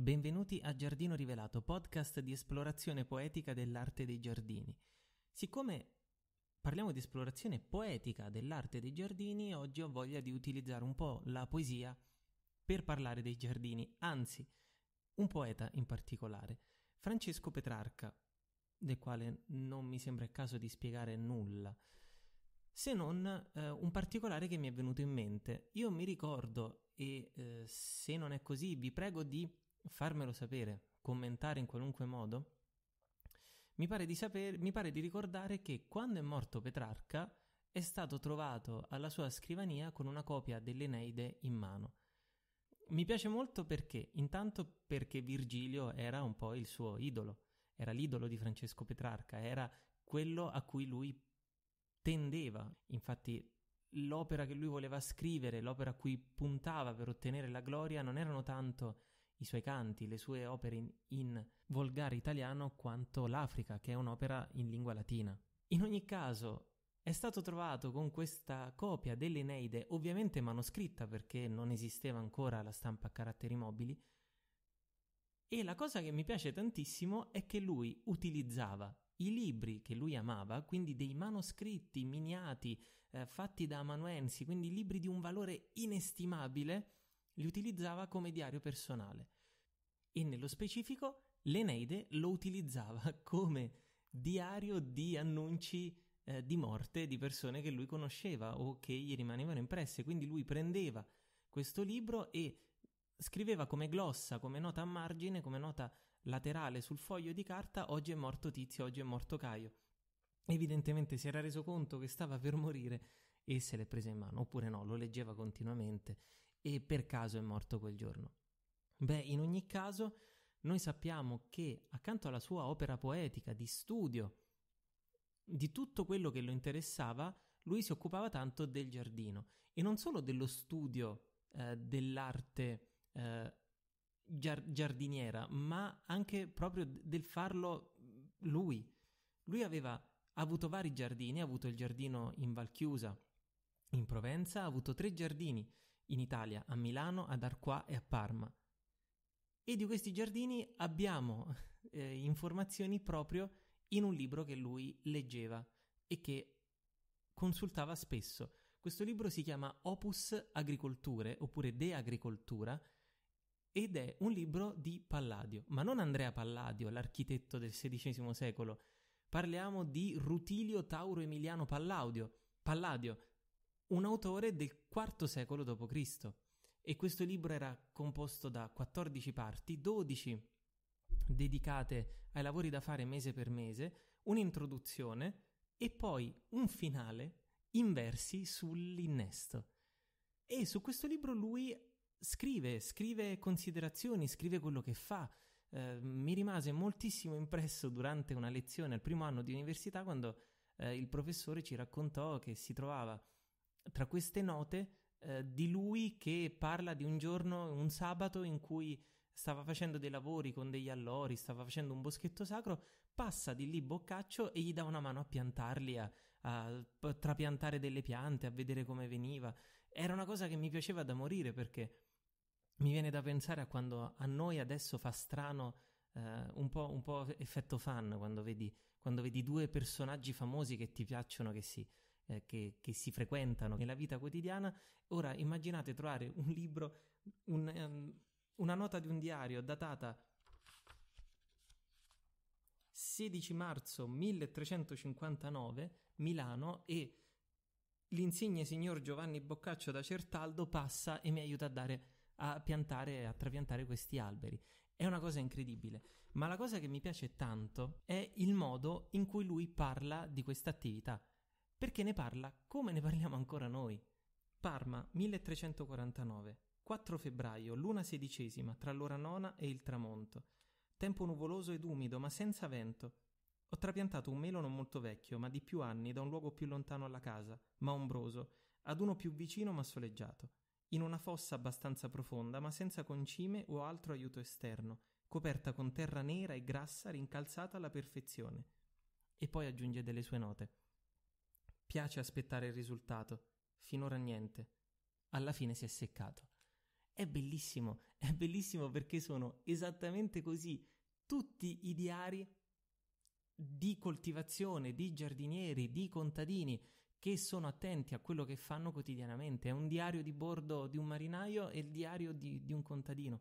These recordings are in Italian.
Benvenuti a Giardino Rivelato, podcast di esplorazione poetica dell'arte dei giardini. Siccome parliamo di esplorazione poetica dell'arte dei giardini, oggi ho voglia di utilizzare un po' la poesia per parlare dei giardini, anzi, un poeta in particolare, Francesco Petrarca, del quale non mi sembra il caso di spiegare nulla, se non eh, un particolare che mi è venuto in mente. Io mi ricordo, e eh, se non è così, vi prego di farmelo sapere, commentare in qualunque modo, mi pare di, sapere, mi pare di ricordare che quando è morto Petrarca è stato trovato alla sua scrivania con una copia dell'Eneide in mano. Mi piace molto perché, intanto perché Virgilio era un po' il suo idolo, era l'idolo di Francesco Petrarca, era quello a cui lui tendeva. Infatti l'opera che lui voleva scrivere, l'opera a cui puntava per ottenere la gloria, non erano tanto i suoi canti, le sue opere in, in volgare italiano quanto l'Africa, che è un'opera in lingua latina. In ogni caso, è stato trovato con questa copia dell'Eneide, ovviamente manoscritta perché non esisteva ancora la stampa a caratteri mobili, e la cosa che mi piace tantissimo è che lui utilizzava i libri che lui amava, quindi dei manoscritti miniati eh, fatti da amanuensi, quindi libri di un valore inestimabile, li utilizzava come diario personale e nello specifico l'Eneide lo utilizzava come diario di annunci eh, di morte di persone che lui conosceva o che gli rimanevano impresse, quindi lui prendeva questo libro e scriveva come glossa, come nota a margine, come nota laterale sul foglio di carta oggi è morto Tizio, oggi è morto Caio. Evidentemente si era reso conto che stava per morire e se l'è presa in mano, oppure no, lo leggeva continuamente e per caso è morto quel giorno? Beh, in ogni caso, noi sappiamo che accanto alla sua opera poetica, di studio, di tutto quello che lo interessava, lui si occupava tanto del giardino e non solo dello studio eh, dell'arte eh, giard- giardiniera, ma anche proprio del farlo lui. Lui aveva avuto vari giardini, ha avuto il giardino in Valchiusa, in Provenza, ha avuto tre giardini in Italia, a Milano, ad Arquà e a Parma. E di questi giardini abbiamo eh, informazioni proprio in un libro che lui leggeva e che consultava spesso. Questo libro si chiama Opus Agricolture oppure De Agricoltura ed è un libro di Palladio, ma non Andrea Palladio, l'architetto del XVI secolo. Parliamo di Rutilio Tauro Emiliano Palladio, Palladio, un autore del IV secolo d.C. e questo libro era composto da 14 parti, 12 dedicate ai lavori da fare mese per mese, un'introduzione e poi un finale in versi sull'innesto. E su questo libro lui scrive, scrive considerazioni, scrive quello che fa. Eh, mi rimase moltissimo impresso durante una lezione al primo anno di università quando eh, il professore ci raccontò che si trovava tra queste note eh, di lui che parla di un giorno, un sabato in cui stava facendo dei lavori con degli allori, stava facendo un boschetto sacro, passa di lì Boccaccio e gli dà una mano a piantarli, a, a, a trapiantare delle piante, a vedere come veniva. Era una cosa che mi piaceva da morire perché mi viene da pensare a quando a noi adesso fa strano Uh, un, po', un, po', effetto fan quando vedi, quando vedi, due personaggi famosi che ti piacciono, che si eh, che, che, si frequentano nella vita quotidiana. Ora immaginate trovare un libro, un, um, una nota di un diario datata 16 marzo 1359, Milano, e l'insigne signor Giovanni Boccaccio da Certaldo passa e mi aiuta a dare a piantare a trapiantare questi alberi. È una cosa incredibile, ma la cosa che mi piace tanto è il modo in cui lui parla di questa attività perché ne parla come ne parliamo ancora noi. Parma 1349, 4 febbraio, l'una sedicesima, tra l'ora nona e il tramonto. Tempo nuvoloso ed umido, ma senza vento. Ho trapiantato un melo non molto vecchio, ma di più anni, da un luogo più lontano alla casa, ma ombroso, ad uno più vicino ma soleggiato, in una fossa abbastanza profonda, ma senza concime o altro aiuto esterno, coperta con terra nera e grassa rincalzata alla perfezione. E poi aggiunge delle sue note. Piace aspettare il risultato. Finora niente. Alla fine si è seccato. È bellissimo, è bellissimo perché sono esattamente così tutti i diari di coltivazione, di giardinieri, di contadini che sono attenti a quello che fanno quotidianamente. È un diario di bordo di un marinaio e il diario di, di un contadino.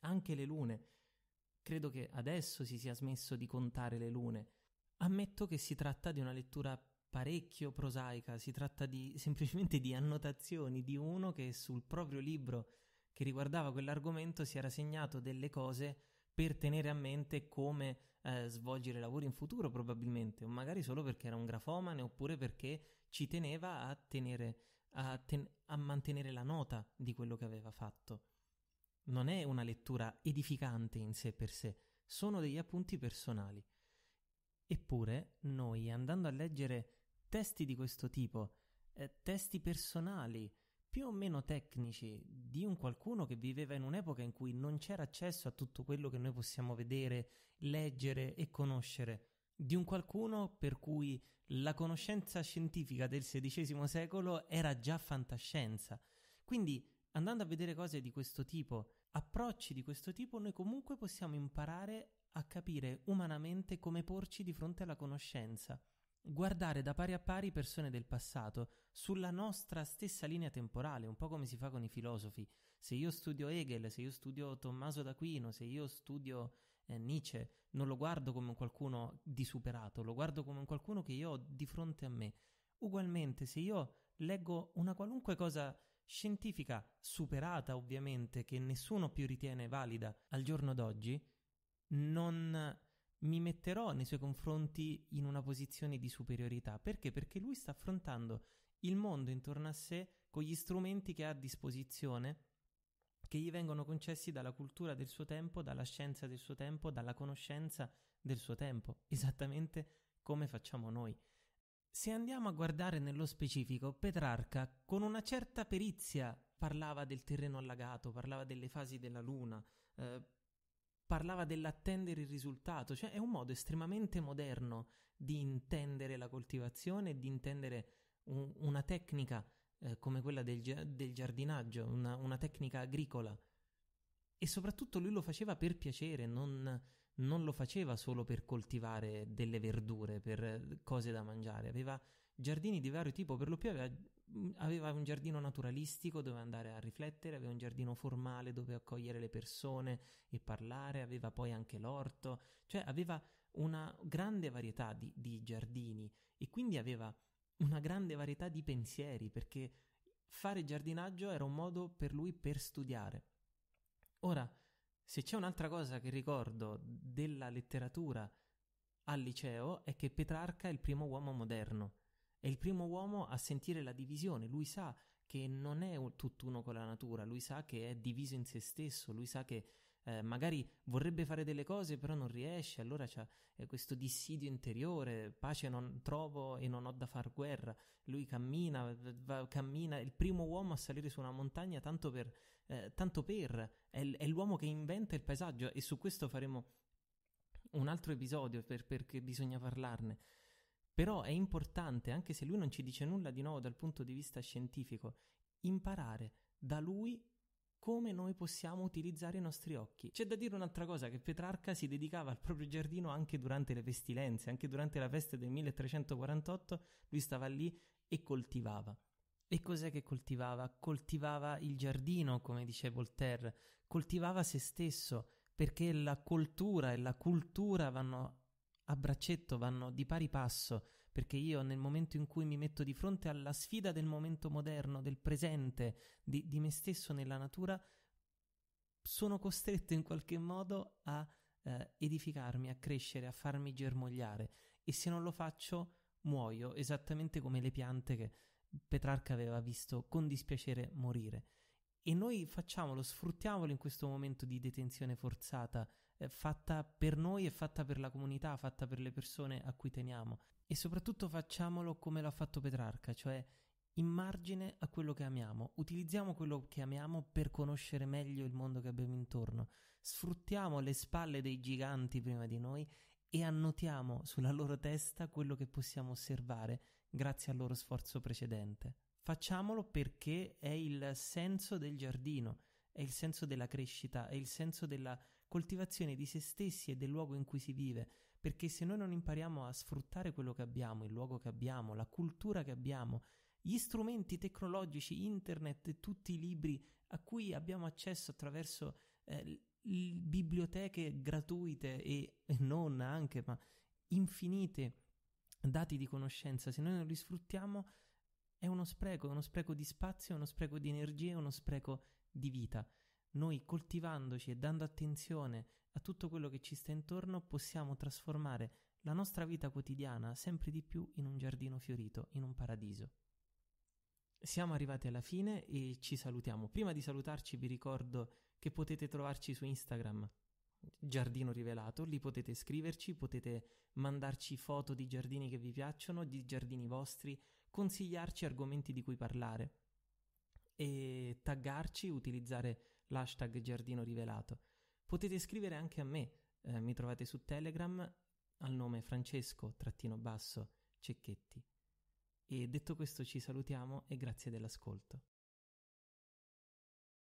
Anche le lune. Credo che adesso si sia smesso di contare le lune. Ammetto che si tratta di una lettura parecchio prosaica, si tratta di, semplicemente di annotazioni di uno che sul proprio libro che riguardava quell'argomento si era segnato delle cose per tenere a mente come eh, svolgere lavori in futuro probabilmente, o magari solo perché era un grafomane oppure perché ci teneva a, tenere, a, ten- a mantenere la nota di quello che aveva fatto. Non è una lettura edificante in sé per sé, sono degli appunti personali. Eppure noi, andando a leggere testi di questo tipo, eh, testi personali, più o meno tecnici, di un qualcuno che viveva in un'epoca in cui non c'era accesso a tutto quello che noi possiamo vedere, leggere e conoscere, di un qualcuno per cui la conoscenza scientifica del XVI secolo era già fantascienza. Quindi andando a vedere cose di questo tipo, approcci di questo tipo, noi comunque possiamo imparare a capire umanamente come porci di fronte alla conoscenza guardare da pari a pari persone del passato sulla nostra stessa linea temporale, un po' come si fa con i filosofi. Se io studio Hegel, se io studio Tommaso d'Aquino, se io studio eh, Nietzsche, non lo guardo come qualcuno di superato, lo guardo come qualcuno che io ho di fronte a me. Ugualmente, se io leggo una qualunque cosa scientifica superata, ovviamente, che nessuno più ritiene valida al giorno d'oggi, non mi metterò nei suoi confronti in una posizione di superiorità. Perché? Perché lui sta affrontando il mondo intorno a sé con gli strumenti che ha a disposizione, che gli vengono concessi dalla cultura del suo tempo, dalla scienza del suo tempo, dalla conoscenza del suo tempo, esattamente come facciamo noi. Se andiamo a guardare nello specifico, Petrarca con una certa perizia parlava del terreno allagato, parlava delle fasi della luna, eh, parlava dell'attendere il risultato, cioè è un modo estremamente moderno di intendere la coltivazione, di intendere un, una tecnica eh, come quella del, del giardinaggio, una, una, tecnica agricola. E soprattutto lui lo faceva per piacere, non, non lo faceva solo per coltivare delle verdure, per eh, cose da mangiare, aveva giardini di vario tipo, per lo più aveva, mm, aveva, un giardino naturalistico dove andare a riflettere, aveva un giardino formale dove accogliere le persone e parlare, aveva poi anche l'orto, cioè aveva una grande varietà di, di giardini e quindi aveva una grande varietà di pensieri perché fare giardinaggio era un modo per lui per studiare. Ora, se c'è un'altra cosa che ricordo della letteratura al liceo è che Petrarca è il primo uomo moderno è il primo uomo a sentire la divisione, lui sa che non è tutt'uno con la natura, lui sa che è diviso in se stesso, lui sa che eh, magari vorrebbe fare delle cose però non riesce, allora c'è eh, questo dissidio interiore, pace non trovo e non ho da far guerra, lui cammina, va, cammina, è il primo uomo a salire su una montagna tanto per, eh, tanto per è, è l'uomo che inventa il paesaggio e su questo faremo un altro episodio per, perché bisogna parlarne. Però è importante, anche se lui non ci dice nulla di nuovo dal punto di vista scientifico, imparare da lui come noi possiamo utilizzare i nostri occhi. C'è da dire un'altra cosa, che Petrarca si dedicava al proprio giardino anche durante le pestilenze, anche durante la peste del 1348 lui stava lì e coltivava. E cos'è che coltivava? Coltivava il giardino, come dice Voltaire, coltivava se stesso, perché la coltura e la cultura vanno a braccetto, vanno di pari passo, perché io nel momento in cui mi metto di fronte alla sfida del momento moderno, del presente, di, di me stesso nella natura, sono costretto in qualche modo a eh, edificarmi, a crescere, a farmi germogliare e se non lo faccio muoio, esattamente come le piante che Petrarca aveva visto con dispiacere morire. E noi facciamolo, sfruttiamolo in questo momento di detenzione forzata eh, fatta per noi e fatta per la comunità, fatta per le persone a cui teniamo. E soprattutto facciamolo come l'ha fatto Petrarca, cioè in margine a quello che amiamo, utilizziamo quello che amiamo per conoscere meglio il mondo che abbiamo intorno, sfruttiamo le spalle dei giganti prima di noi e annotiamo sulla loro testa quello che possiamo osservare grazie al loro sforzo precedente. Facciamolo perché è il senso del giardino, è il senso della crescita, è il senso della coltivazione di se stessi e del luogo in cui si vive, perché se noi non impariamo a sfruttare quello che abbiamo, il luogo che abbiamo, la cultura che abbiamo, gli strumenti tecnologici, internet e tutti i libri a cui abbiamo accesso attraverso eh, biblioteche gratuite e, non anche, ma infinite dati di conoscenza, se noi non li sfruttiamo è uno spreco, è uno spreco di spazio, è uno spreco di energie, è uno spreco di vita noi coltivandoci e dando attenzione a tutto quello che ci sta intorno possiamo trasformare la nostra vita quotidiana sempre di più in un giardino fiorito, in un paradiso. Siamo arrivati alla fine e ci salutiamo. Prima di salutarci vi ricordo che potete trovarci su Instagram Giardino Rivelato, lì potete scriverci, potete mandarci foto di giardini che vi piacciono, di giardini vostri, consigliarci argomenti di cui parlare e taggarci, utilizzare l'hashtag Giardino Rivelato. Potete scrivere anche a me, eh, mi trovate su Telegram al nome Francesco-Cecchetti. E detto questo ci salutiamo e grazie dell'ascolto.